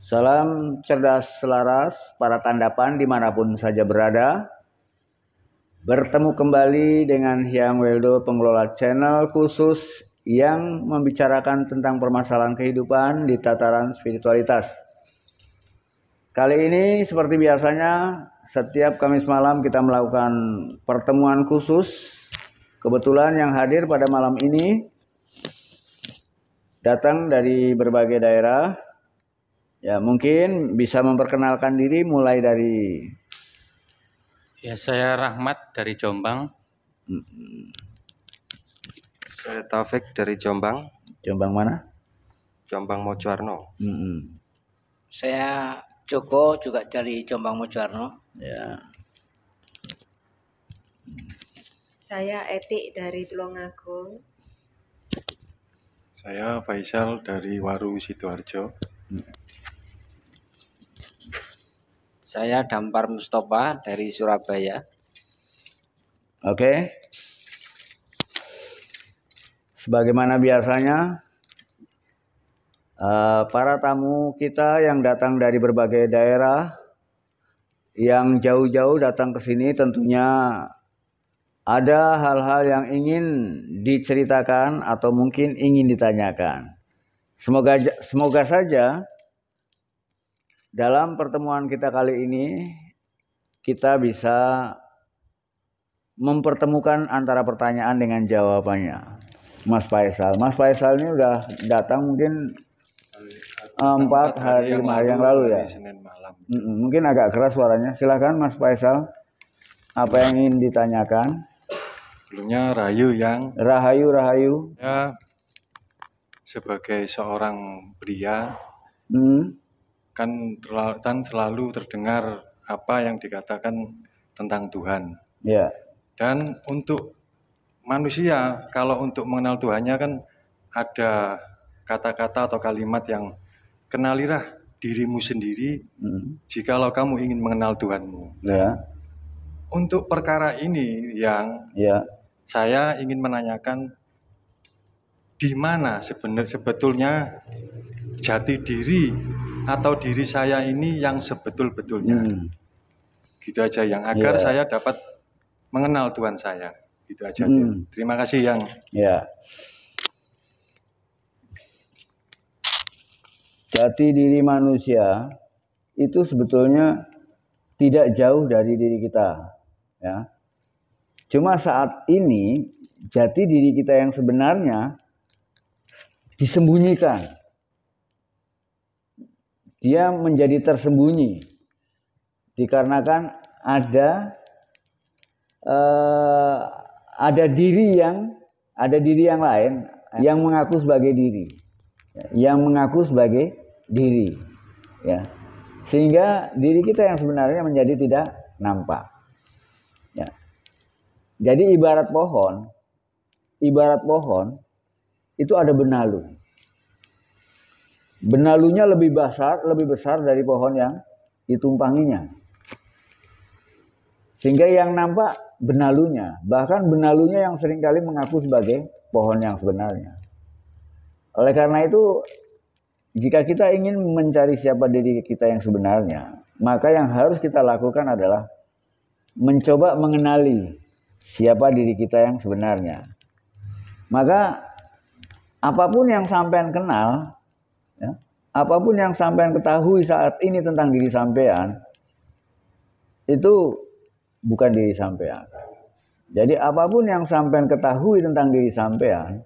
Salam cerdas selaras para tandapan dimanapun saja berada. Bertemu kembali dengan Hyang Weldo pengelola channel khusus yang membicarakan tentang permasalahan kehidupan di tataran spiritualitas. Kali ini seperti biasanya setiap Kamis malam kita melakukan pertemuan khusus Kebetulan yang hadir pada malam ini datang dari berbagai daerah. Ya, mungkin bisa memperkenalkan diri mulai dari Ya, saya Rahmat dari Jombang. Hmm. Saya Taufik dari Jombang. Jombang mana? Jombang Mojoarno. Hmm. Saya Joko juga dari Jombang Mojoarno. Ya. Saya Etik dari Tulungagung. Saya Faisal dari Waru Sidoarjo. Saya Dampar Mustafa dari Surabaya. Oke. Sebagaimana biasanya, eh, para tamu kita yang datang dari berbagai daerah, yang jauh-jauh datang ke sini tentunya ada hal-hal yang ingin diceritakan atau mungkin ingin ditanyakan. Semoga semoga saja dalam pertemuan kita kali ini kita bisa mempertemukan antara pertanyaan dengan jawabannya. Mas Faisal, Mas Faisal ini udah datang mungkin empat hari lima hari yang lalu ya. Malam. Mungkin agak keras suaranya. Silahkan Mas Faisal, apa yang ingin ditanyakan? sebelumnya Rahayu yang Rahayu Rahayu ya sebagai seorang pria hmm. kan terlalu, kan selalu terdengar apa yang dikatakan tentang Tuhan ya dan untuk manusia kalau untuk mengenal Tuhannya kan ada kata-kata atau kalimat yang kenalilah dirimu sendiri hmm. jikalau kamu ingin mengenal Tuhanmu ya untuk perkara ini yang ya saya ingin menanyakan di mana sebenarnya sebetulnya jati diri atau diri saya ini yang sebetul-betulnya. Hmm. Gitu aja yang agar yeah. saya dapat mengenal Tuhan saya. Gitu aja. Hmm. Terima kasih yang. Ya. Jati diri manusia itu sebetulnya tidak jauh dari diri kita, ya. Cuma saat ini jati diri kita yang sebenarnya disembunyikan. Dia menjadi tersembunyi dikarenakan ada eh, ada diri yang ada diri yang lain yang mengaku sebagai diri, ya, yang mengaku sebagai diri, ya sehingga diri kita yang sebenarnya menjadi tidak nampak. Jadi ibarat pohon, ibarat pohon itu ada benalu. Benalunya lebih besar, lebih besar dari pohon yang ditumpanginya. Sehingga yang nampak benalunya, bahkan benalunya yang seringkali mengaku sebagai pohon yang sebenarnya. Oleh karena itu, jika kita ingin mencari siapa diri kita yang sebenarnya, maka yang harus kita lakukan adalah mencoba mengenali siapa diri kita yang sebenarnya. Maka apapun yang sampean kenal, ya, apapun yang sampean ketahui saat ini tentang diri sampean, itu bukan diri sampean. Jadi apapun yang sampean ketahui tentang diri sampean,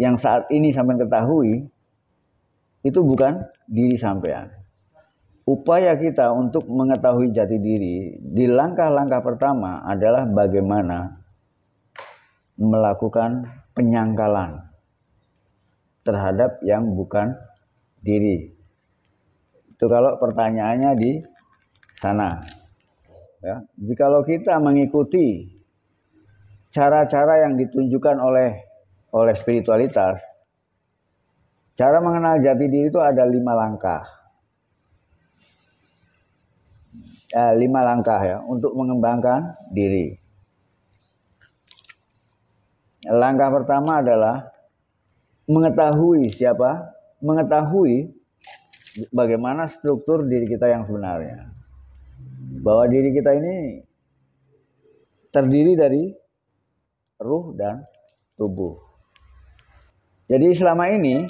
yang saat ini sampean ketahui, itu bukan diri sampean upaya kita untuk mengetahui jati diri di langkah-langkah pertama adalah bagaimana melakukan penyangkalan terhadap yang bukan diri. Itu kalau pertanyaannya di sana. Ya, jikalau kita mengikuti cara-cara yang ditunjukkan oleh oleh spiritualitas, cara mengenal jati diri itu ada lima langkah eh, lima langkah ya untuk mengembangkan diri. Langkah pertama adalah mengetahui siapa, mengetahui bagaimana struktur diri kita yang sebenarnya. Bahwa diri kita ini terdiri dari ruh dan tubuh. Jadi selama ini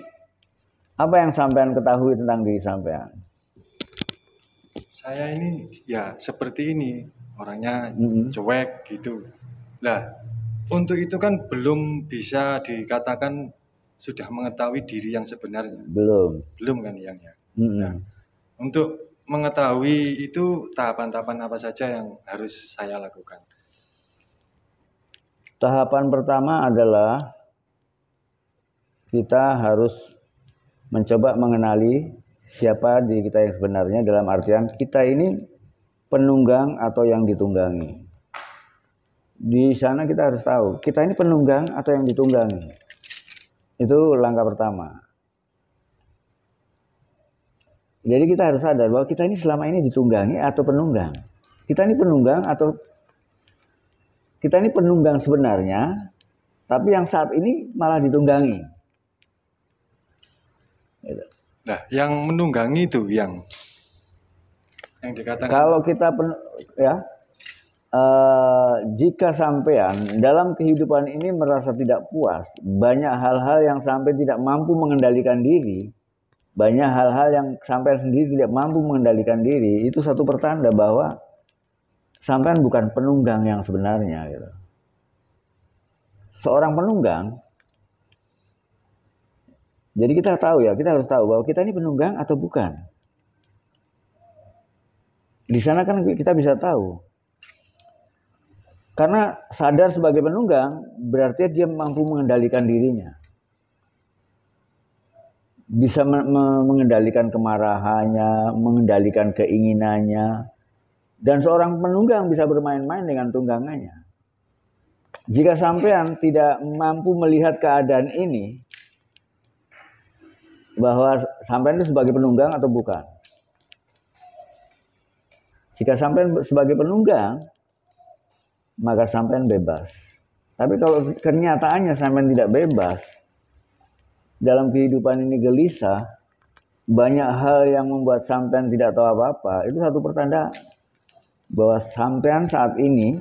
apa yang sampean ketahui tentang diri sampean? saya ini ya seperti ini orangnya mm-hmm. cuek gitu. Nah, untuk itu kan belum bisa dikatakan sudah mengetahui diri yang sebenarnya. Belum. Belum kan yang ya. Mm-hmm. Nah, untuk mengetahui itu tahapan-tahapan apa saja yang harus saya lakukan? Tahapan pertama adalah kita harus mencoba mengenali siapa diri kita yang sebenarnya dalam artian kita ini penunggang atau yang ditunggangi. Di sana kita harus tahu, kita ini penunggang atau yang ditunggangi. Itu langkah pertama. Jadi kita harus sadar bahwa kita ini selama ini ditunggangi atau penunggang. Kita ini penunggang atau kita ini penunggang sebenarnya, tapi yang saat ini malah ditunggangi. Gitu. Nah, yang menunggangi itu yang yang dikatakan. Kalau kita pen, ya uh, jika sampean dalam kehidupan ini merasa tidak puas, banyak hal-hal yang sampai tidak mampu mengendalikan diri, banyak hal-hal yang sampai sendiri tidak mampu mengendalikan diri, itu satu pertanda bahwa sampean bukan penunggang yang sebenarnya gitu. Seorang penunggang jadi kita tahu ya, kita harus tahu bahwa kita ini penunggang atau bukan. Di sana kan kita bisa tahu. Karena sadar sebagai penunggang berarti dia mampu mengendalikan dirinya. Bisa mengendalikan kemarahannya, mengendalikan keinginannya. Dan seorang penunggang bisa bermain-main dengan tunggangannya. Jika sampean tidak mampu melihat keadaan ini, bahwa sampean itu sebagai penunggang atau bukan. Jika sampean sebagai penunggang, maka sampean bebas. Tapi kalau kenyataannya sampean tidak bebas, dalam kehidupan ini gelisah, banyak hal yang membuat sampean tidak tahu apa-apa, itu satu pertanda bahwa sampean saat ini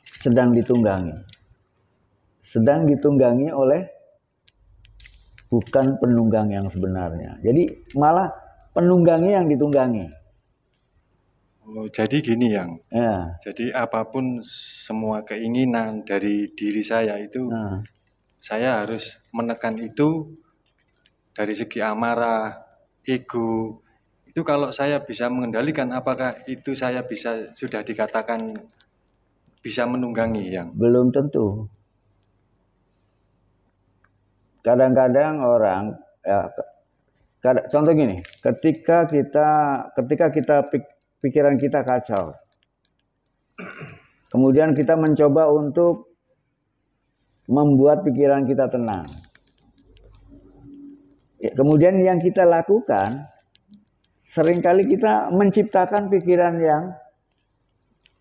sedang ditunggangi. Sedang ditunggangi oleh bukan penunggang yang sebenarnya. Jadi malah penunggangnya yang ditunggangi. Oh, jadi gini yang. Ya. Jadi apapun semua keinginan dari diri saya itu, nah. saya harus menekan itu dari segi amarah, ego. Itu kalau saya bisa mengendalikan, apakah itu saya bisa sudah dikatakan bisa menunggangi yang? Belum tentu kadang-kadang orang ya, kad contoh gini, ketika kita ketika kita pikiran kita kacau. Kemudian kita mencoba untuk membuat pikiran kita tenang. Ya, kemudian yang kita lakukan seringkali kita menciptakan pikiran yang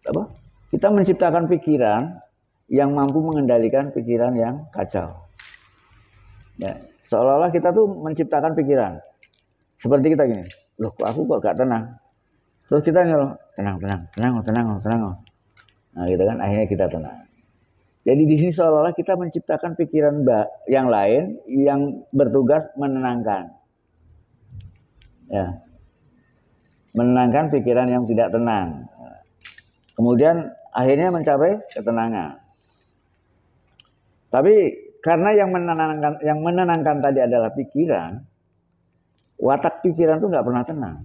apa? Kita menciptakan pikiran yang mampu mengendalikan pikiran yang kacau. Ya, seolah-olah kita tuh menciptakan pikiran. Seperti kita gini, loh aku kok gak tenang. Terus kita nyuruh, tenang, tenang, tenang, oh, tenang, oh, tenang. Oh. Nah gitu kan, akhirnya kita tenang. Jadi di sini seolah-olah kita menciptakan pikiran yang lain yang bertugas menenangkan. Ya. Menenangkan pikiran yang tidak tenang. Kemudian akhirnya mencapai ketenangan. Tapi karena yang menenangkan yang menenangkan tadi adalah pikiran, watak pikiran tuh nggak pernah tenang.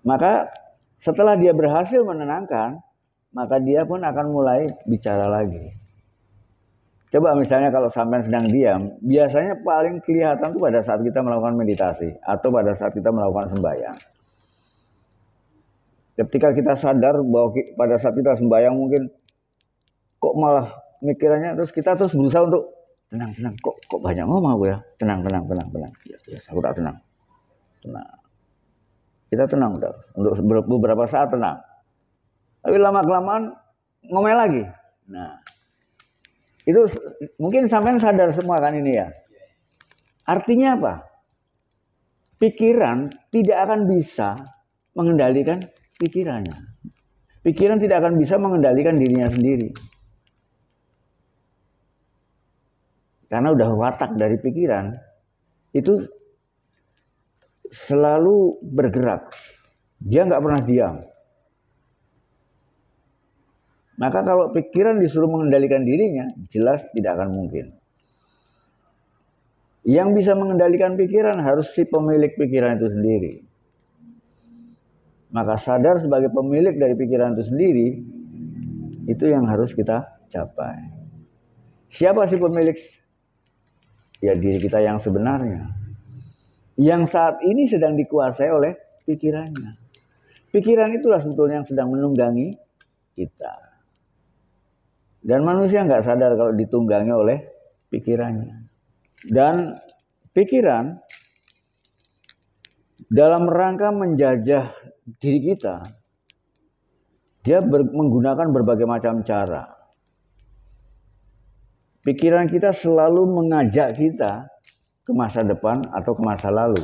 Maka setelah dia berhasil menenangkan, maka dia pun akan mulai bicara lagi. Coba misalnya kalau sampai sedang diam, biasanya paling kelihatan tuh pada saat kita melakukan meditasi atau pada saat kita melakukan sembahyang. Ketika kita sadar bahwa pada saat kita sembahyang mungkin kok malah mikirannya terus kita terus berusaha untuk tenang tenang kok kok banyak ngomong aku ya tenang tenang tenang tenang ya, ya aku tak tenang tenang kita tenang udah untuk beberapa saat tenang tapi lama kelamaan ngomel lagi nah itu mungkin sampean sadar semua kan ini ya artinya apa pikiran tidak akan bisa mengendalikan pikirannya pikiran tidak akan bisa mengendalikan dirinya sendiri karena udah watak dari pikiran itu selalu bergerak dia nggak pernah diam maka kalau pikiran disuruh mengendalikan dirinya jelas tidak akan mungkin yang bisa mengendalikan pikiran harus si pemilik pikiran itu sendiri maka sadar sebagai pemilik dari pikiran itu sendiri itu yang harus kita capai siapa si pemilik ya diri kita yang sebenarnya. Yang saat ini sedang dikuasai oleh pikirannya. Pikiran itulah sebetulnya yang sedang menunggangi kita. Dan manusia nggak sadar kalau ditunggangi oleh pikirannya. Dan pikiran dalam rangka menjajah diri kita, dia ber, menggunakan berbagai macam cara Pikiran kita selalu mengajak kita ke masa depan atau ke masa lalu.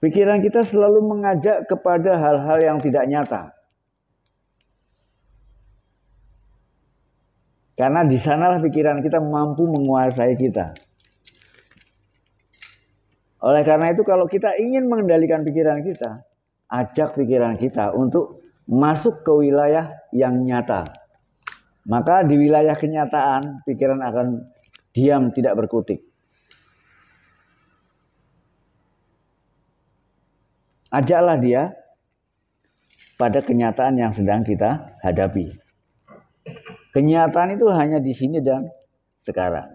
Pikiran kita selalu mengajak kepada hal-hal yang tidak nyata. Karena di sanalah pikiran kita mampu menguasai kita. Oleh karena itu kalau kita ingin mengendalikan pikiran kita, ajak pikiran kita untuk masuk ke wilayah yang nyata. Maka di wilayah kenyataan pikiran akan diam tidak berkutik. Ajaklah dia pada kenyataan yang sedang kita hadapi. Kenyataan itu hanya di sini dan sekarang.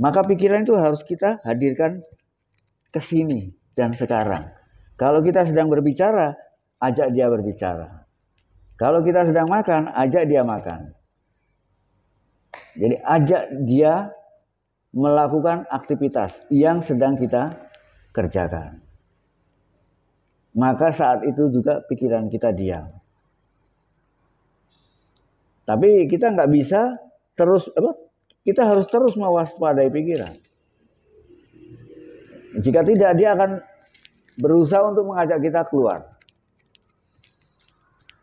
Maka pikiran itu harus kita hadirkan ke sini dan sekarang. Kalau kita sedang berbicara, ajak dia berbicara. Kalau kita sedang makan, ajak dia makan. Jadi ajak dia melakukan aktivitas yang sedang kita kerjakan. Maka saat itu juga pikiran kita diam. Tapi kita nggak bisa terus apa? Kita harus terus mewaspadai pikiran. Jika tidak dia akan berusaha untuk mengajak kita keluar.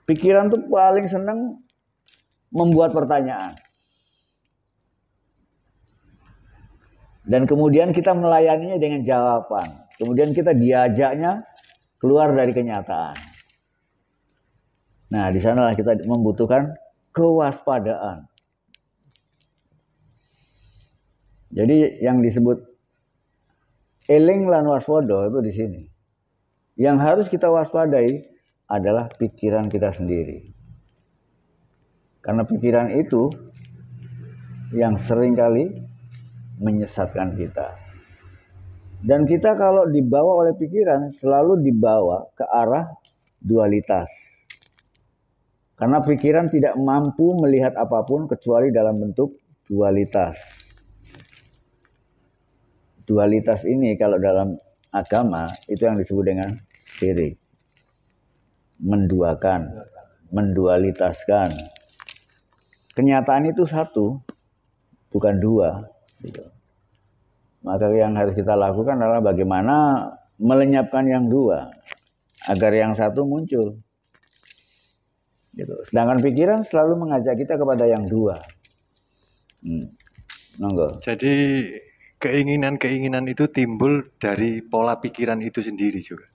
Pikiran tuh paling senang membuat pertanyaan. Dan kemudian kita melayaninya dengan jawaban. Kemudian kita diajaknya keluar dari kenyataan. Nah, di sanalah kita membutuhkan kewaspadaan. Jadi yang disebut eling lan waspodo itu di sini. Yang harus kita waspadai adalah pikiran kita sendiri. Karena pikiran itu yang seringkali menyesatkan kita. Dan kita kalau dibawa oleh pikiran selalu dibawa ke arah dualitas. Karena pikiran tidak mampu melihat apapun kecuali dalam bentuk dualitas. Dualitas ini kalau dalam agama itu yang disebut dengan syirik. Menduakan, mendualitaskan. Kenyataan itu satu, bukan dua. Gitu. Maka yang harus kita lakukan adalah bagaimana melenyapkan yang dua agar yang satu muncul. Gitu. Sedangkan pikiran selalu mengajak kita kepada yang dua. Hmm. Nonggo. Jadi keinginan-keinginan itu timbul dari pola pikiran itu sendiri juga.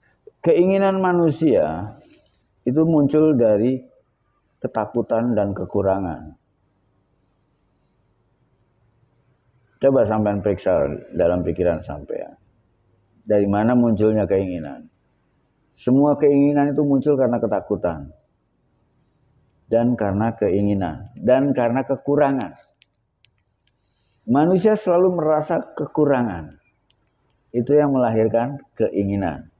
Keinginan manusia itu muncul dari ketakutan dan kekurangan. Coba sampean periksa dalam pikiran sampean. Dari mana munculnya keinginan? Semua keinginan itu muncul karena ketakutan. Dan karena keinginan. Dan karena kekurangan. Manusia selalu merasa kekurangan. Itu yang melahirkan keinginan.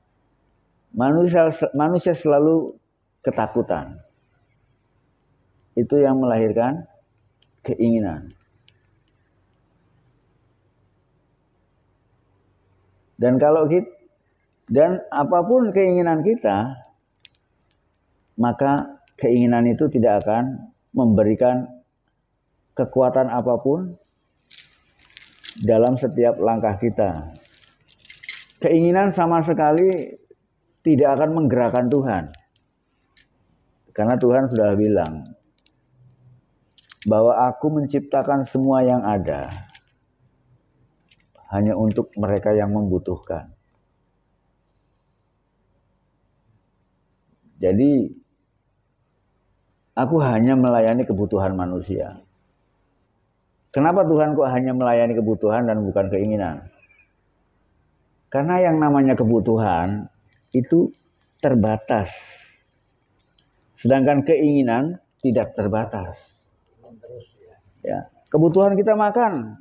Manusia, manusia selalu ketakutan. Itu yang melahirkan keinginan. Dan kalau kita dan apapun keinginan kita, maka keinginan itu tidak akan memberikan kekuatan apapun dalam setiap langkah kita. Keinginan sama sekali tidak akan menggerakkan Tuhan. Karena Tuhan sudah bilang bahwa aku menciptakan semua yang ada hanya untuk mereka yang membutuhkan. Jadi aku hanya melayani kebutuhan manusia. Kenapa Tuhan kok hanya melayani kebutuhan dan bukan keinginan? Karena yang namanya kebutuhan itu terbatas. Sedangkan keinginan tidak terbatas. Ya. ya. Kebutuhan kita makan,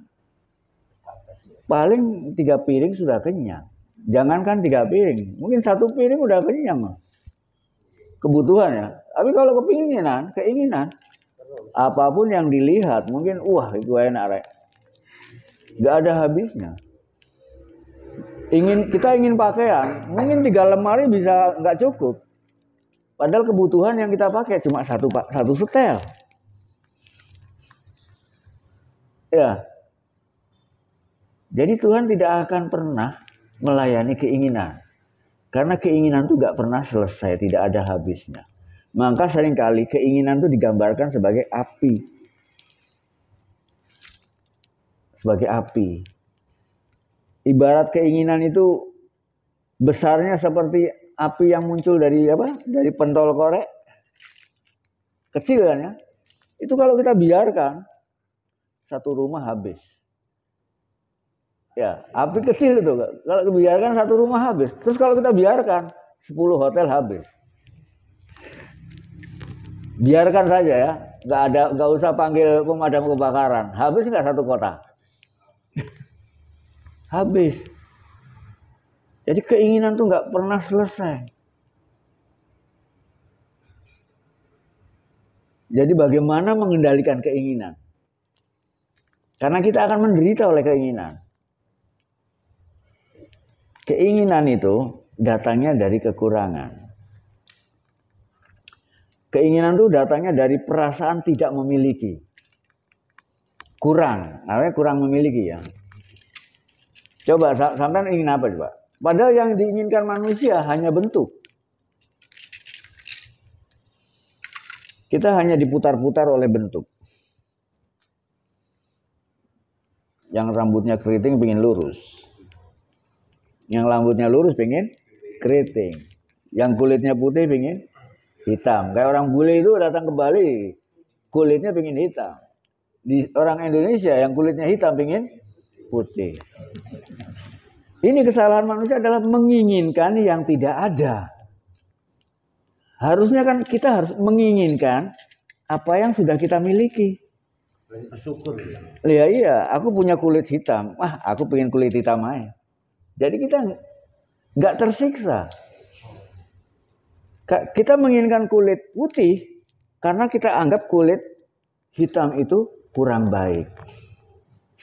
paling tiga piring sudah kenyang. Jangankan tiga piring, mungkin satu piring udah kenyang. Loh. Kebutuhan ya. Tapi kalau kepinginan, keinginan, apapun yang dilihat mungkin wah itu enak rek. Gak ada habisnya. Ingin kita ingin pakaian, mungkin tiga lemari bisa nggak cukup. Padahal kebutuhan yang kita pakai cuma satu pak satu setel. Ya, jadi Tuhan tidak akan pernah melayani keinginan. Karena keinginan itu gak pernah selesai, tidak ada habisnya. Maka seringkali keinginan itu digambarkan sebagai api. Sebagai api. Ibarat keinginan itu besarnya seperti api yang muncul dari apa? Dari pentol korek. Kecil kan ya? Itu kalau kita biarkan satu rumah habis. Ya, api kecil itu. Kalau dibiarkan satu rumah habis. Terus kalau kita biarkan sepuluh hotel habis. Biarkan saja ya, nggak ada nggak usah panggil pemadam kebakaran. Habis nggak satu kota? habis. Jadi keinginan tuh nggak pernah selesai. Jadi bagaimana mengendalikan keinginan? Karena kita akan menderita oleh keinginan. Keinginan itu datangnya dari kekurangan. Keinginan itu datangnya dari perasaan tidak memiliki. Kurang, namanya kurang memiliki ya. Coba sampean ingin apa coba? Padahal yang diinginkan manusia hanya bentuk. Kita hanya diputar-putar oleh bentuk. Yang rambutnya keriting ingin lurus. Yang rambutnya lurus pengen keriting. Yang kulitnya putih pengen hitam. Kayak orang bule itu datang ke Bali, kulitnya pengen hitam. Di orang Indonesia yang kulitnya hitam pengen putih. Ini kesalahan manusia adalah menginginkan yang tidak ada. Harusnya kan kita harus menginginkan apa yang sudah kita miliki. Bersyukur. Ya iya, aku punya kulit hitam. Wah, aku pengen kulit hitam aja. Jadi kita nggak tersiksa. Kita menginginkan kulit putih karena kita anggap kulit hitam itu kurang baik.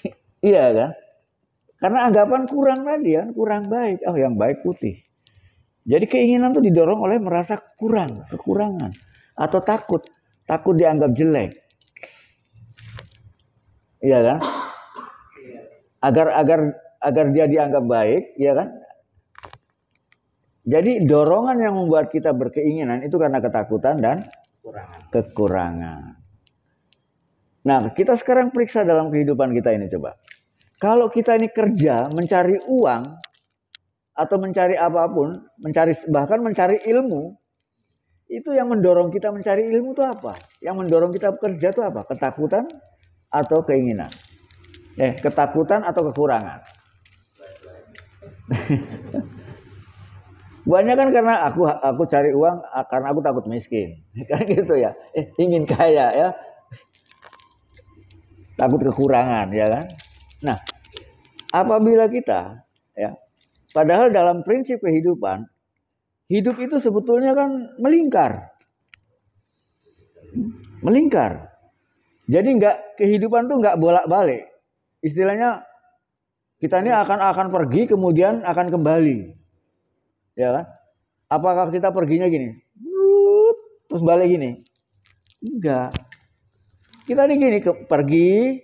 iya kan? Karena anggapan kurang tadi kan, kurang baik. Oh yang baik putih. Jadi keinginan itu didorong oleh merasa kurang, kekurangan. Atau takut, takut dianggap jelek. Iya kan? Agar agar agar dia dianggap baik, ya kan? Jadi dorongan yang membuat kita berkeinginan itu karena ketakutan dan kekurangan. kekurangan. Nah, kita sekarang periksa dalam kehidupan kita ini coba. Kalau kita ini kerja mencari uang atau mencari apapun, mencari bahkan mencari ilmu, itu yang mendorong kita mencari ilmu itu apa? Yang mendorong kita bekerja itu apa? Ketakutan atau keinginan? Eh, ketakutan atau kekurangan? Banyak kan karena aku aku cari uang ah, karena aku takut miskin. Kan gitu ya. Eh, ingin kaya ya. Takut kekurangan ya kan. Nah, apabila kita ya padahal dalam prinsip kehidupan hidup itu sebetulnya kan melingkar. Melingkar. Jadi nggak kehidupan tuh nggak bolak-balik. Istilahnya kita ini akan akan pergi kemudian akan kembali. Ya kan? Apakah kita perginya gini? Terus balik gini? Enggak. Kita ini gini ke, pergi.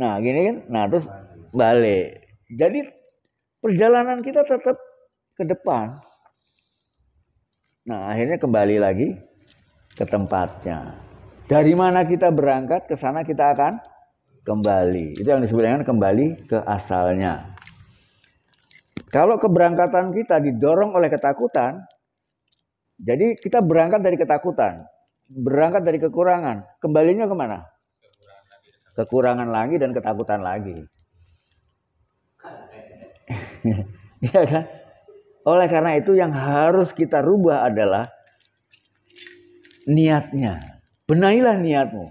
Nah, gini kan. Nah, terus balik. Jadi perjalanan kita tetap ke depan. Nah, akhirnya kembali lagi ke tempatnya. Dari mana kita berangkat, ke sana kita akan kembali. Itu yang disebut dengan kembali ke asalnya. Kalau keberangkatan kita didorong oleh ketakutan, jadi kita berangkat dari ketakutan, berangkat dari kekurangan, kembalinya kemana? Kekurangan lagi dan ketakutan lagi. Iya kan? Oleh karena itu yang harus kita rubah adalah niatnya. Benahilah niatmu.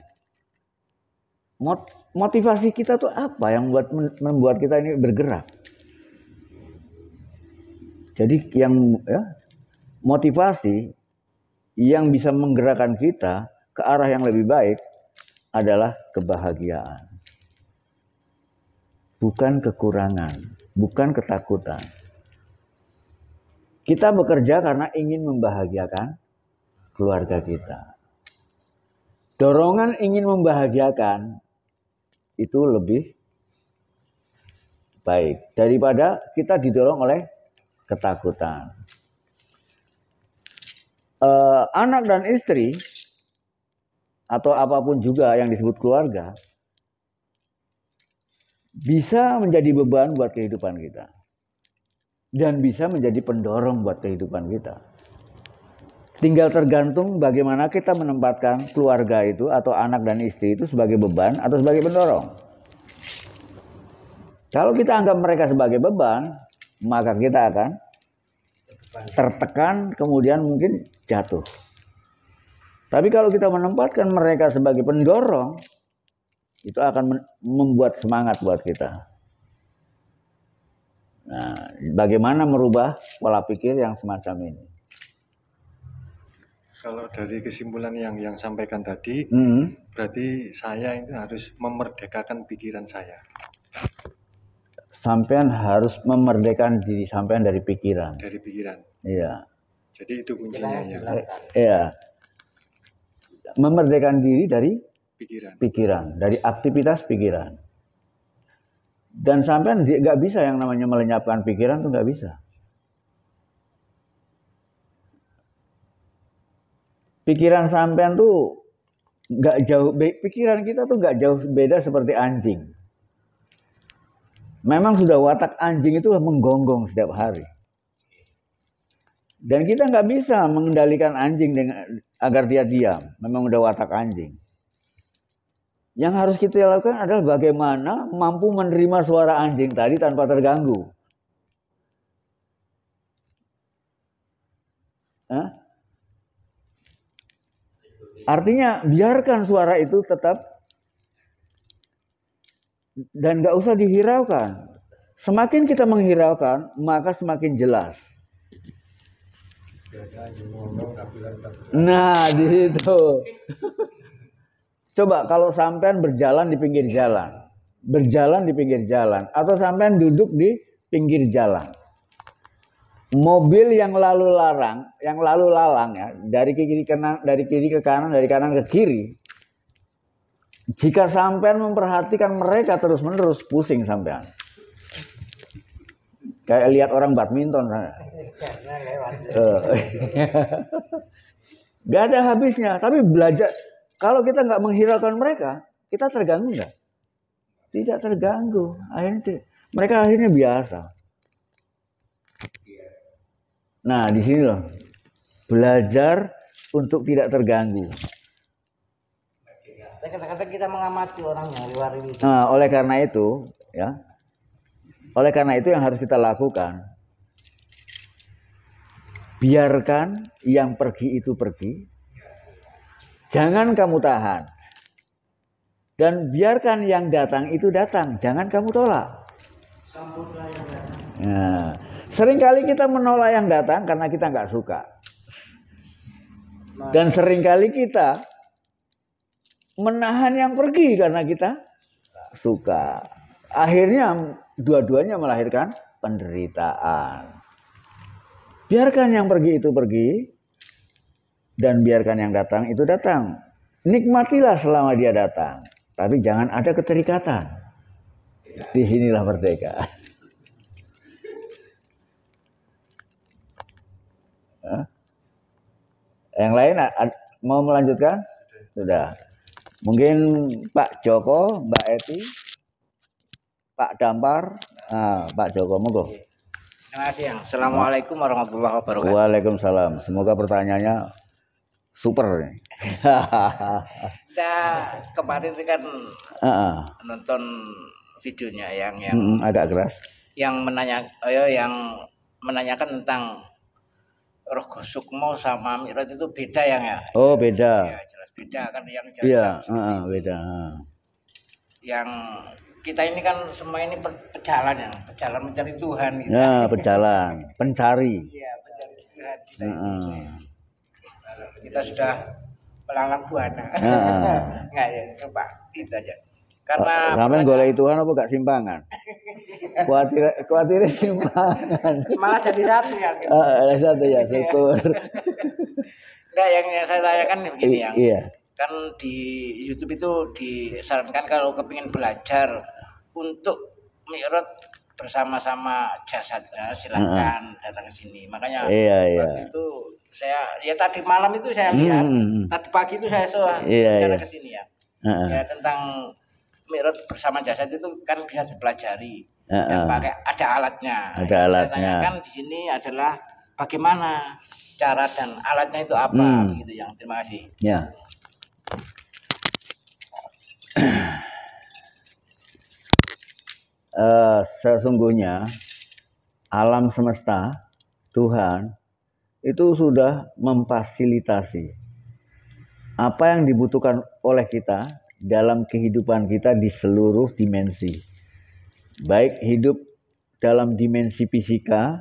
Mot motivasi kita tuh apa yang buat membuat kita ini bergerak? Jadi yang ya, motivasi yang bisa menggerakkan kita ke arah yang lebih baik adalah kebahagiaan. Bukan kekurangan, bukan ketakutan. Kita bekerja karena ingin membahagiakan keluarga kita. Dorongan ingin membahagiakan itu lebih baik daripada kita didorong oleh ketakutan. Eh, anak dan istri atau apapun juga yang disebut keluarga bisa menjadi beban buat kehidupan kita dan bisa menjadi pendorong buat kehidupan kita. Tinggal tergantung bagaimana kita menempatkan keluarga itu atau anak dan istri itu sebagai beban atau sebagai pendorong. Kalau kita anggap mereka sebagai beban, maka kita akan tertekan kemudian mungkin jatuh. Tapi kalau kita menempatkan mereka sebagai pendorong, itu akan membuat semangat buat kita. Nah, bagaimana merubah pola pikir yang semacam ini? kalau dari kesimpulan yang yang sampaikan tadi, mm -hmm. berarti saya itu harus memerdekakan pikiran saya. Sampean harus memerdekakan diri sampean dari pikiran. Dari pikiran. Iya. Jadi itu kuncinya ya. Iya. Memerdekakan diri dari pikiran. Pikiran, dari aktivitas pikiran. Dan sampean nggak bisa yang namanya melenyapkan pikiran tuh nggak bisa. pikiran sampean tuh nggak jauh pikiran kita tuh nggak jauh beda seperti anjing. Memang sudah watak anjing itu menggonggong setiap hari. Dan kita nggak bisa mengendalikan anjing dengan agar dia diam. Memang udah watak anjing. Yang harus kita lakukan adalah bagaimana mampu menerima suara anjing tadi tanpa terganggu. Hah? Artinya biarkan suara itu tetap dan nggak usah dihiraukan. Semakin kita menghiraukan, maka semakin jelas. Nah, di situ. Coba kalau sampean berjalan di pinggir jalan, berjalan di pinggir jalan, atau sampean duduk di pinggir jalan mobil yang lalu larang, yang lalu lalang ya, dari kiri ke kanan, dari kiri ke kanan, dari kanan ke kiri. Jika sampean memperhatikan mereka terus-menerus pusing sampean. Kayak lihat orang badminton. Kan? Eh. Gak ada habisnya, tapi belajar kalau kita nggak menghiraukan mereka, kita terganggu nggak? Tidak terganggu. Akhirnya mereka akhirnya biasa. Nah, di sini loh. Belajar untuk tidak terganggu. Kadang-kadang kita mengamati orang yang luar ini. Nah, oleh karena itu, ya. Oleh karena itu yang harus kita lakukan biarkan yang pergi itu pergi. Jangan kamu tahan. Dan biarkan yang datang itu datang, jangan kamu tolak. Sambutlah yang datang. Nah, Seringkali kita menolak yang datang karena kita nggak suka. Dan seringkali kita menahan yang pergi karena kita suka. Akhirnya dua-duanya melahirkan penderitaan. Biarkan yang pergi itu pergi dan biarkan yang datang itu datang. Nikmatilah selama dia datang, tapi jangan ada keterikatan. Disinilah merdeka. Yang lain mau melanjutkan? Sudah. Mungkin Pak Joko, Mbak Eti, Pak Dampar, nah, Pak Joko, monggo. Iya. Terima kasih. Ya. Assalamualaikum warahmatullahi wabarakatuh. Waalaikumsalam. Semoga pertanyaannya super. Saya kemarin kan uh -uh. nonton videonya yang yang hmm, agak keras. Yang menanya, oh, yang menanyakan tentang rogo mau sama mirat itu beda yang ya Oh beda. Ya, jelas beda kan yang jelas. Iya, uh, beda. Yang kita ini kan semua ini pejalan ya, pejalan mencari Tuhan. Gitu. Ya, pejalan, pencari. Iya, pencari Tuhan. Kita, kita sudah pelanggan buana. Uh, uh. nggak ya, coba itu aja. Karena ramen eh, golek Tuhan apa gak simpangan? Kuatir kuatir simpangan. Malah jadi satu ya. Gitu. Uh, satu ya, syukur. Enggak yang, saya tanyakan begini I, yang iya. kan di YouTube itu disarankan kalau kepingin belajar untuk mirot bersama-sama jasad ya, silakan uh -huh. datang ke sini makanya iya, iya. itu saya ya tadi malam itu saya lihat hmm. tadi pagi itu saya soal iya, iya. ke sini ya uh -huh. ya tentang mirot bersama jasad itu kan bisa dipelajari uh, uh. pakai ada alatnya. Ada Yang alatnya. Kan di sini adalah bagaimana cara dan alatnya itu apa hmm. gitu yang terima kasih. Ya. Uh, sesungguhnya alam semesta Tuhan itu sudah memfasilitasi apa yang dibutuhkan oleh kita dalam kehidupan kita di seluruh dimensi. Baik hidup dalam dimensi fisika,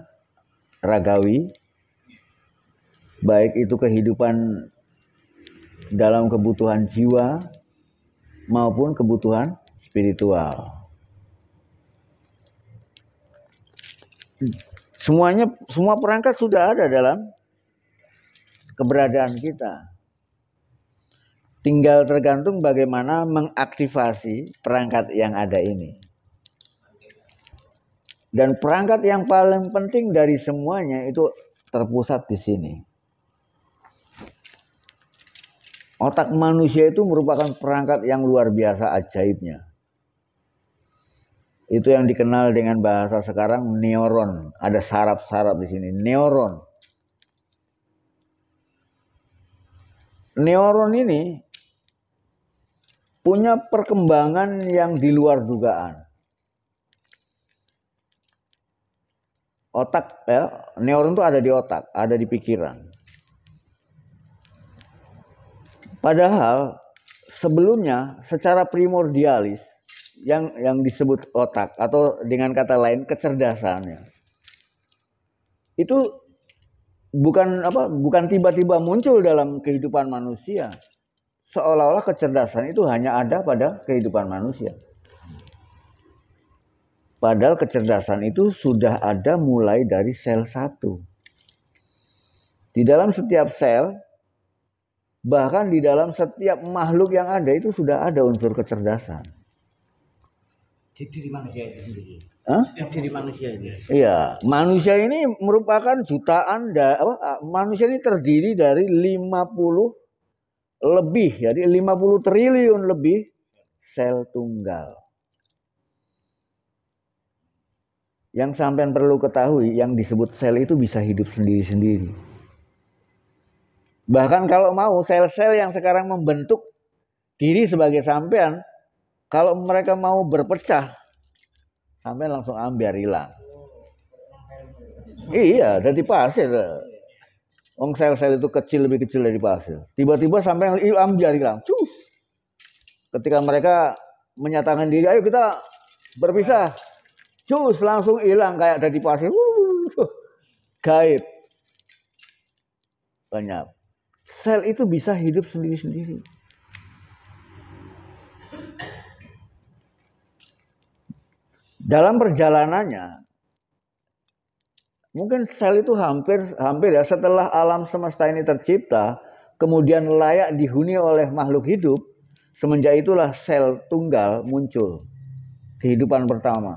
ragawi, baik itu kehidupan dalam kebutuhan jiwa maupun kebutuhan spiritual. Semuanya semua perangkat sudah ada dalam keberadaan kita. Tinggal tergantung bagaimana mengaktifasi perangkat yang ada ini. Dan perangkat yang paling penting dari semuanya itu terpusat di sini. Otak manusia itu merupakan perangkat yang luar biasa ajaibnya. Itu yang dikenal dengan bahasa sekarang neuron. Ada sarap-sarap di sini, neuron. Neuron ini punya perkembangan yang di luar dugaan. Otak, ya, neuron itu ada di otak, ada di pikiran. Padahal sebelumnya secara primordialis yang yang disebut otak atau dengan kata lain kecerdasannya itu bukan apa bukan tiba-tiba muncul dalam kehidupan manusia seolah-olah kecerdasan itu hanya ada pada kehidupan manusia. Padahal kecerdasan itu sudah ada mulai dari sel satu. Di dalam setiap sel, bahkan di dalam setiap makhluk yang ada itu sudah ada unsur kecerdasan. Di diri manusia itu. Hah? Diri manusia ini. Iya, manusia ini merupakan jutaan da, apa, manusia ini terdiri dari 50 lebih, jadi 50 triliun lebih sel tunggal. Yang sampean perlu ketahui, yang disebut sel itu bisa hidup sendiri-sendiri. Bahkan kalau mau sel-sel yang sekarang membentuk diri sebagai sampean, kalau mereka mau berpecah, sampean langsung ambil hilang. Iya, dari pasir. Ya, Wong sel-sel itu kecil lebih kecil dari pasir. Tiba-tiba sampai yang jadi hilang. Cus. Ketika mereka menyatakan diri, ayo kita berpisah. Cus langsung hilang kayak ada di pasir. Wuh, gaib. Banyak. Sel itu bisa hidup sendiri-sendiri. Dalam perjalanannya, Mungkin sel itu hampir hampir ya setelah alam semesta ini tercipta, kemudian layak dihuni oleh makhluk hidup, semenjak itulah sel tunggal muncul. Kehidupan pertama.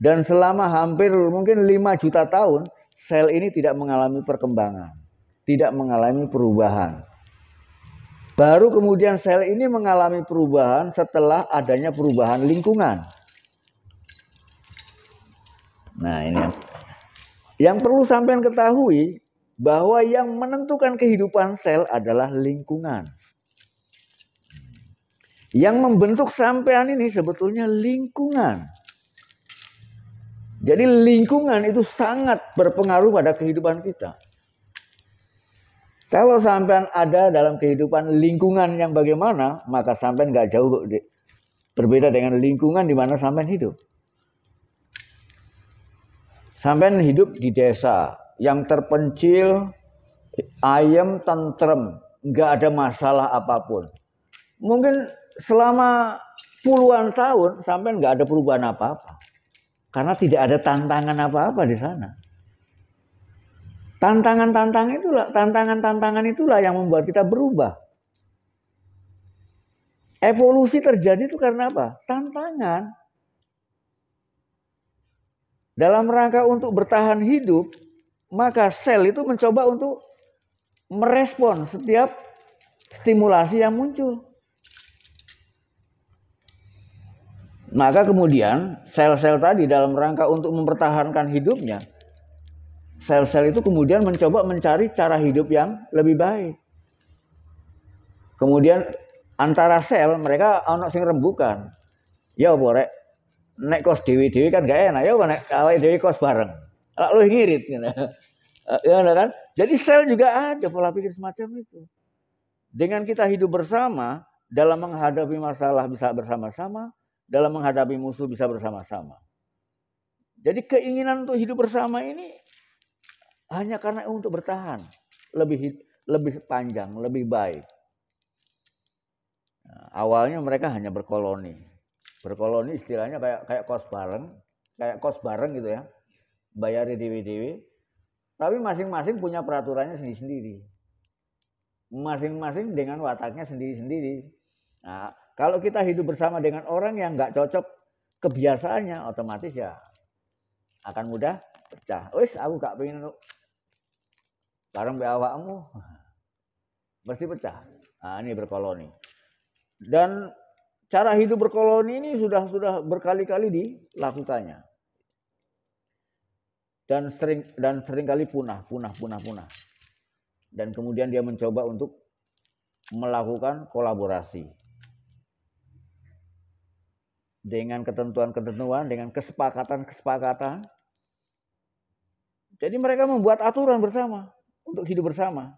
Dan selama hampir mungkin 5 juta tahun, sel ini tidak mengalami perkembangan, tidak mengalami perubahan. Baru kemudian sel ini mengalami perubahan setelah adanya perubahan lingkungan. Nah, ini yang perlu sampean ketahui bahwa yang menentukan kehidupan sel adalah lingkungan. Yang membentuk sampean ini sebetulnya lingkungan. Jadi lingkungan itu sangat berpengaruh pada kehidupan kita. Kalau sampean ada dalam kehidupan lingkungan yang bagaimana, maka sampean nggak jauh berbeda dengan lingkungan di mana sampean hidup. Sampai hidup di desa yang terpencil, ayam tentrem, nggak ada masalah apapun. Mungkin selama puluhan tahun sampai nggak ada perubahan apa-apa. Karena tidak ada tantangan apa-apa di sana. Tantangan-tantangan itulah, tantangan-tantangan itulah yang membuat kita berubah. Evolusi terjadi itu karena apa? Tantangan. Dalam rangka untuk bertahan hidup, maka sel itu mencoba untuk merespon setiap stimulasi yang muncul. Maka kemudian sel-sel tadi dalam rangka untuk mempertahankan hidupnya, sel-sel itu kemudian mencoba mencari cara hidup yang lebih baik. Kemudian antara sel mereka anak sing rembukan. Ya opo nek kos dewi-dewi kan gak enak ya nek awake dewi kos bareng. Lalu ngirit gitu. Ya kan? Jadi sel juga ada pola pikir semacam itu. Dengan kita hidup bersama dalam menghadapi masalah bisa bersama-sama, dalam menghadapi musuh bisa bersama-sama. Jadi keinginan untuk hidup bersama ini hanya karena untuk bertahan lebih lebih panjang, lebih baik. Nah, awalnya mereka hanya berkoloni, berkoloni istilahnya kayak kayak kos bareng, kayak kos bareng gitu ya. Bayar di dewi-dewi. Tapi masing-masing punya peraturannya sendiri-sendiri. Masing-masing dengan wataknya sendiri-sendiri. Nah, kalau kita hidup bersama dengan orang yang nggak cocok kebiasaannya, otomatis ya akan mudah pecah. wes aku gak pengen bareng be awakmu. pasti pecah. Nah, ini berkoloni. Dan Cara hidup berkoloni ini sudah sudah berkali-kali dilakukannya. Dan sering dan seringkali punah, punah, punah, punah. Dan kemudian dia mencoba untuk melakukan kolaborasi dengan ketentuan-ketentuan, dengan kesepakatan-kesepakatan. Jadi mereka membuat aturan bersama untuk hidup bersama.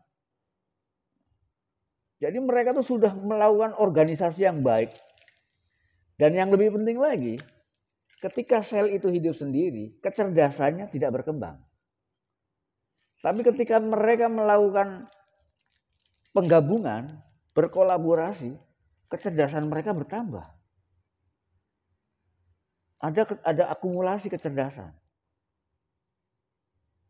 Jadi mereka tuh sudah melakukan organisasi yang baik, dan yang lebih penting lagi, ketika sel itu hidup sendiri, kecerdasannya tidak berkembang. Tapi ketika mereka melakukan penggabungan, berkolaborasi, kecerdasan mereka bertambah. Ada ada akumulasi kecerdasan.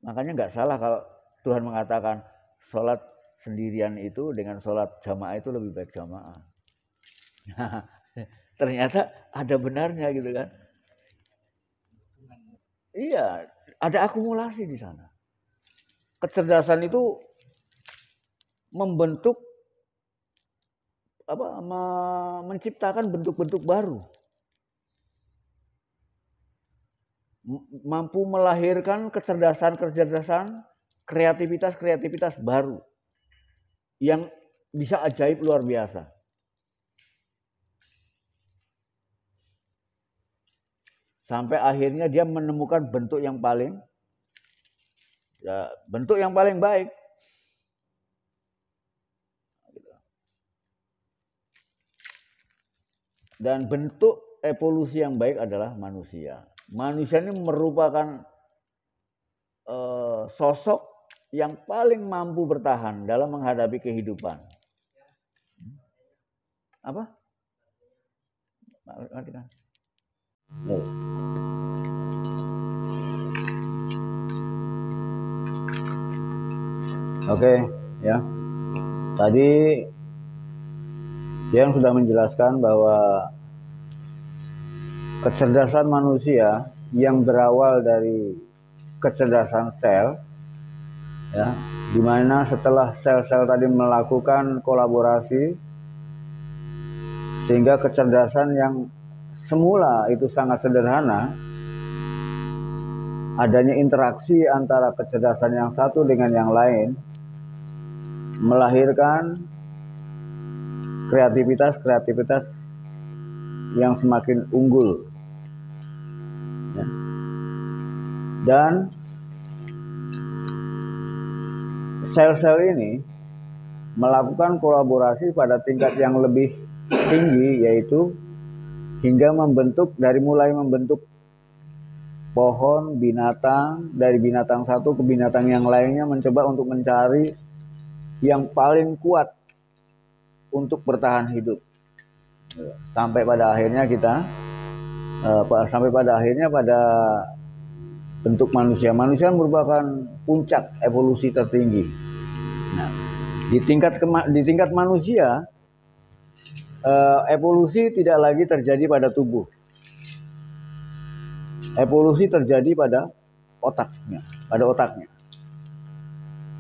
Makanya nggak salah kalau Tuhan mengatakan sholat sendirian itu dengan sholat jamaah itu lebih baik jamaah. ternyata ada benarnya gitu kan. Iya, ada akumulasi di sana. Kecerdasan itu membentuk apa menciptakan bentuk-bentuk baru. Mampu melahirkan kecerdasan-kecerdasan, kreativitas-kreativitas baru yang bisa ajaib luar biasa. sampai akhirnya dia menemukan bentuk yang paling ya, bentuk yang paling baik. Dan bentuk evolusi yang baik adalah manusia. Manusia ini merupakan uh, sosok yang paling mampu bertahan dalam menghadapi kehidupan. Apa? Matikan. Oke, Oke, ya. Tadi yang sudah menjelaskan bahwa kecerdasan manusia yang berawal dari kecerdasan sel ya dimana setelah sel-sel tadi melakukan kolaborasi sehingga kecerdasan yang semula itu sangat sederhana, adanya interaksi antara kecerdasan yang satu dengan yang lain melahirkan kreativitas-kreativitas yang semakin unggul. Ya. Dan sel-sel ini melakukan kolaborasi pada tingkat yang lebih tinggi yaitu hingga membentuk dari mulai membentuk pohon, binatang, dari binatang satu ke binatang yang lainnya mencoba untuk mencari yang paling kuat untuk bertahan hidup. Sampai pada akhirnya kita eh, sampai pada akhirnya pada bentuk manusia. Manusia merupakan puncak evolusi tertinggi. Nah, di tingkat di tingkat manusia Eh, evolusi tidak lagi terjadi pada tubuh. Evolusi terjadi pada otaknya, pada otaknya.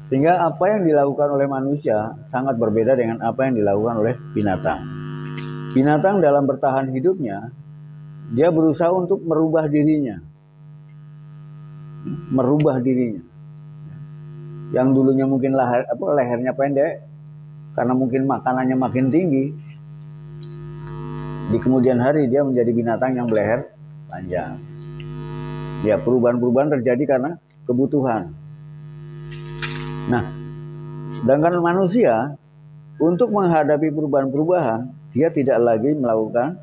Sehingga apa yang dilakukan oleh manusia sangat berbeda dengan apa yang dilakukan oleh binatang. Binatang dalam bertahan hidupnya, dia berusaha untuk merubah dirinya. Merubah dirinya. Yang dulunya mungkin leher, apa, lehernya pendek, karena mungkin makanannya makin tinggi, di kemudian hari dia menjadi binatang yang leher panjang. Ya perubahan-perubahan terjadi karena kebutuhan. Nah, sedangkan manusia untuk menghadapi perubahan-perubahan dia tidak lagi melakukan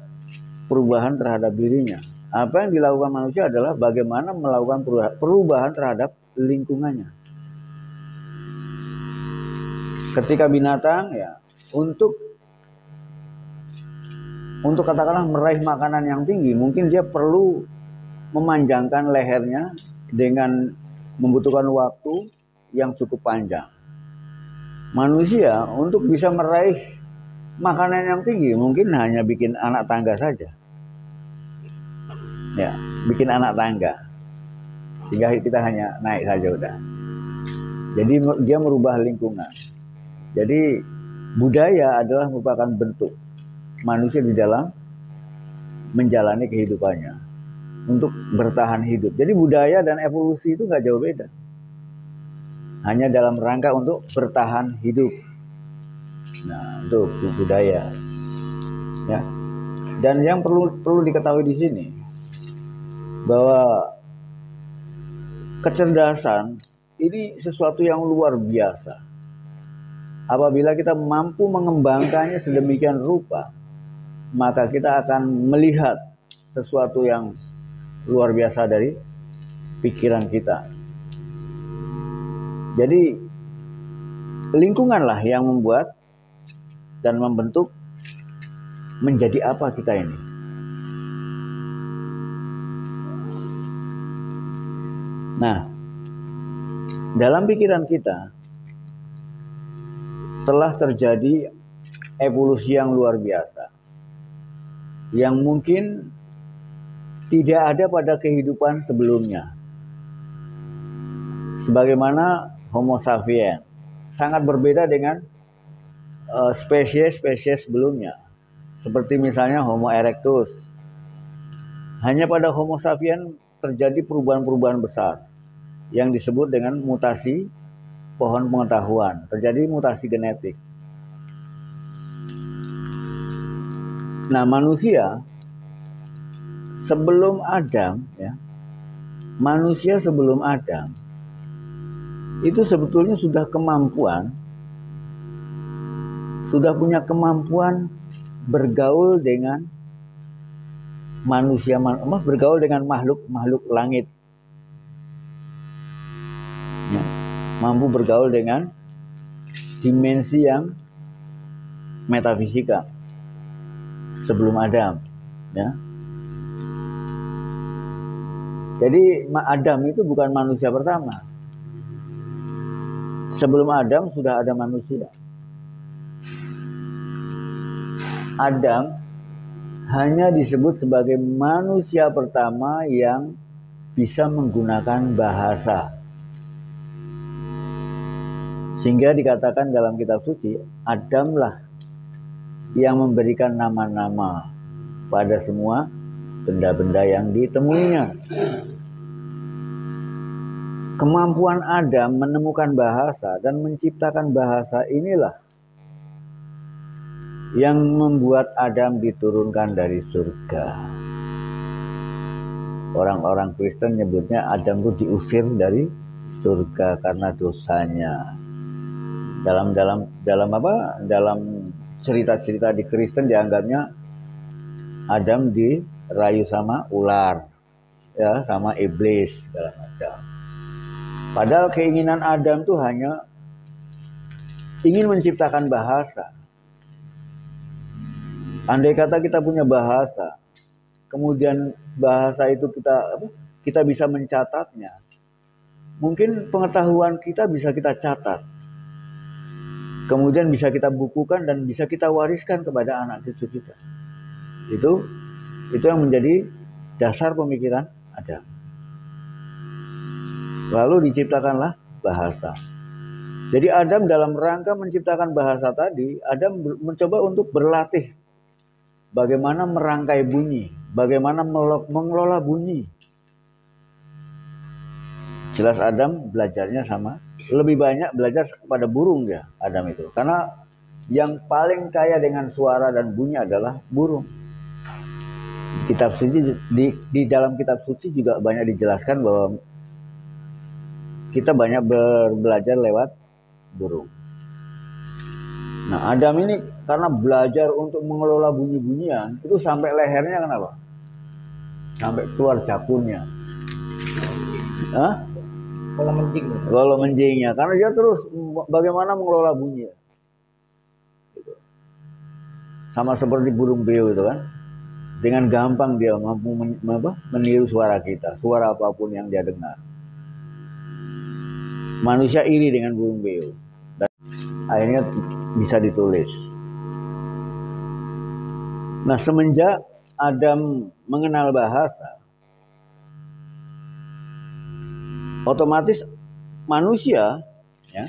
perubahan terhadap dirinya. Apa yang dilakukan manusia adalah bagaimana melakukan perubahan terhadap lingkungannya. Ketika binatang ya untuk Hmm. untuk katakanlah meraih makanan yang tinggi mungkin dia perlu memanjangkan lehernya dengan membutuhkan waktu yang cukup panjang. Manusia untuk bisa meraih makanan yang tinggi mungkin hanya bikin anak tangga saja. Ya, bikin anak tangga. Sehingga kita hanya naik saja udah. Jadi dia merubah lingkungan. Jadi budaya adalah merupakan bentuk manusia di dalam menjalani kehidupannya untuk bertahan hidup. Jadi budaya dan evolusi itu nggak jauh beda. Hanya dalam rangka untuk bertahan hidup. Nah, itu budaya. Ya. Dan yang perlu perlu diketahui di sini bahwa kecerdasan ini sesuatu yang luar biasa. Apabila kita mampu mengembangkannya sedemikian rupa, maka kita akan melihat sesuatu yang luar biasa dari pikiran kita. Jadi lingkunganlah yang membuat dan membentuk menjadi apa kita ini. Nah, dalam pikiran kita telah terjadi evolusi yang luar biasa yang mungkin tidak ada pada kehidupan sebelumnya. Sebagaimana Homo Sapiens sangat berbeda dengan eh, spesies-spesies uh, sebelumnya. Seperti misalnya Homo erectus. Hanya pada Homo Sapiens terjadi perubahan-perubahan besar yang disebut dengan mutasi pohon pengetahuan. Terjadi mutasi genetik. Nah, manusia sebelum Adam ya. Manusia sebelum Adam itu sebetulnya sudah kemampuan sudah punya kemampuan bergaul dengan manusia mah bergaul dengan makhluk makhluk langit ya, mampu bergaul dengan dimensi yang metafisika sebelum Adam ya jadi Adam itu bukan manusia pertama sebelum Adam sudah ada manusia Adam hanya disebut sebagai manusia pertama yang bisa menggunakan bahasa. Sehingga dikatakan dalam kitab suci, Adamlah yang memberikan nama-nama pada semua benda-benda yang ditemuinya. Kemampuan Adam menemukan bahasa dan menciptakan bahasa inilah yang membuat Adam diturunkan dari surga orang-orang Kristen nyebutnya Adam itu diusir dari surga karena dosanya. Dalam dalam dalam apa? Dalam cerita-cerita di Kristen dianggapnya Adam dirayu sama ular, ya sama iblis segala macam. Padahal keinginan Adam tuh hanya ingin menciptakan bahasa. Andai kata kita punya bahasa, kemudian bahasa itu kita kita bisa mencatatnya. Mungkin pengetahuan kita bisa kita catat kemudian bisa kita bukukan dan bisa kita wariskan kepada anak cucu kita. Itu itu yang menjadi dasar pemikiran Adam. Lalu diciptakanlah bahasa. Jadi Adam dalam rangka menciptakan bahasa tadi, Adam mencoba untuk berlatih bagaimana merangkai bunyi, bagaimana mengelola bunyi. Jelas Adam belajarnya sama Iya. lebih banyak belajar kepada burung ya Adam itu karena yang paling kaya dengan suara dan bunyi adalah burung kitab suci di, di dalam kitab suci juga banyak dijelaskan bahwa kita banyak belajar lewat burung nah Adam ini karena belajar untuk mengelola bunyi-bunyian itu sampai lehernya kenapa sampai keluar jakunnya Hah? Kalau menjing. Kalau menjingnya, karena dia terus bagaimana mengelola bunyi. Sama seperti burung beo itu kan. Dengan gampang dia mampu meniru suara kita, suara apapun yang dia dengar. Manusia iri dengan burung beo. Dan akhirnya bisa ditulis. Nah, semenjak Adam mengenal bahasa, Hmm. otomatis manusia ya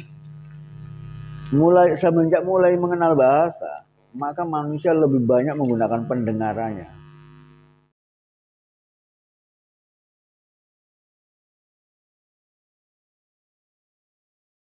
mulai semenjak mulai mengenal bahasa maka manusia lebih banyak menggunakan pendengarannya